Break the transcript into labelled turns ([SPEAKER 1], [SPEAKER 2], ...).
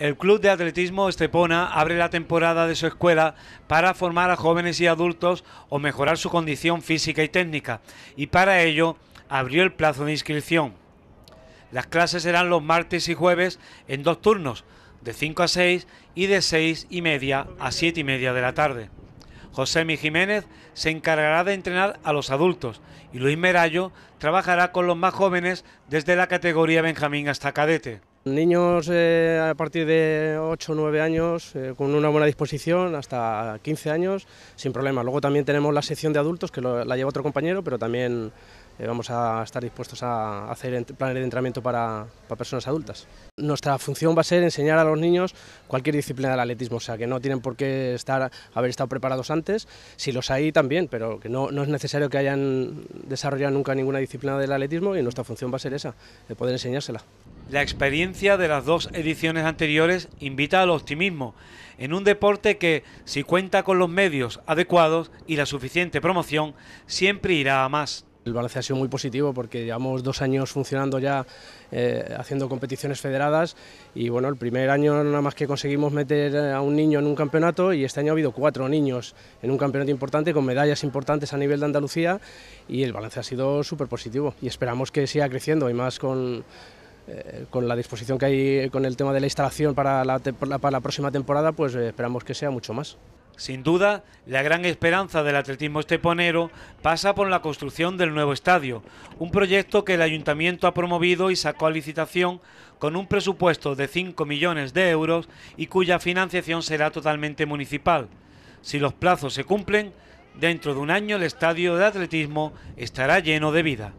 [SPEAKER 1] El Club de Atletismo Estepona abre la temporada de su escuela para formar a jóvenes y adultos o mejorar su condición física y técnica, y para ello abrió el plazo de inscripción. Las clases serán los martes y jueves en dos turnos, de 5 a 6 y de 6 y media a 7 y media de la tarde. José Mi Jiménez se encargará de entrenar a los adultos y Luis Merallo trabajará con los más jóvenes desde la categoría Benjamín hasta cadete.
[SPEAKER 2] Niños eh, a partir de 8 o 9 años eh, con una buena disposición hasta 15 años sin problema. Luego también tenemos la sección de adultos que la lleva otro compañero, pero también eh, vamos a estar dispuestos a hacer planes de entrenamiento para, personas adultas. Nuestra función va a ser enseñar a los niños cualquier disciplina del atletismo, o sea que no tienen por qué estar, haber estado preparados antes, si los hay también, pero que no, no es necesario que hayan desarrollado nunca ninguna disciplina del atletismo y nuestra función va a ser esa, de poder enseñársela.
[SPEAKER 1] La experiencia de las dos ediciones anteriores invita al optimismo en un deporte que, si cuenta con los medios
[SPEAKER 2] adecuados y la suficiente promoción, siempre irá a más. El balance ha sido muy positivo porque llevamos dos años funcionando ya eh, haciendo competiciones federadas y bueno, el primer año nada más que conseguimos meter a un niño en un campeonato y este año ha habido cuatro niños en un campeonato importante con medallas importantes a nivel de Andalucía y el balance ha sido súper positivo y esperamos que siga creciendo y más con eh, con la disposición que hay eh, con el tema de la instalación para la, próxima temporada, pues eh, esperamos que sea mucho más. Sin duda,
[SPEAKER 1] la gran esperanza del atletismo esteponero pasa por la construcción del nuevo estadio, un proyecto que el ayuntamiento ha promovido y sacó a licitación con un presupuesto de 5 millones de euros y cuya financiación será totalmente municipal. Si los plazos se cumplen, dentro de un año el estadio de atletismo estará lleno de vida.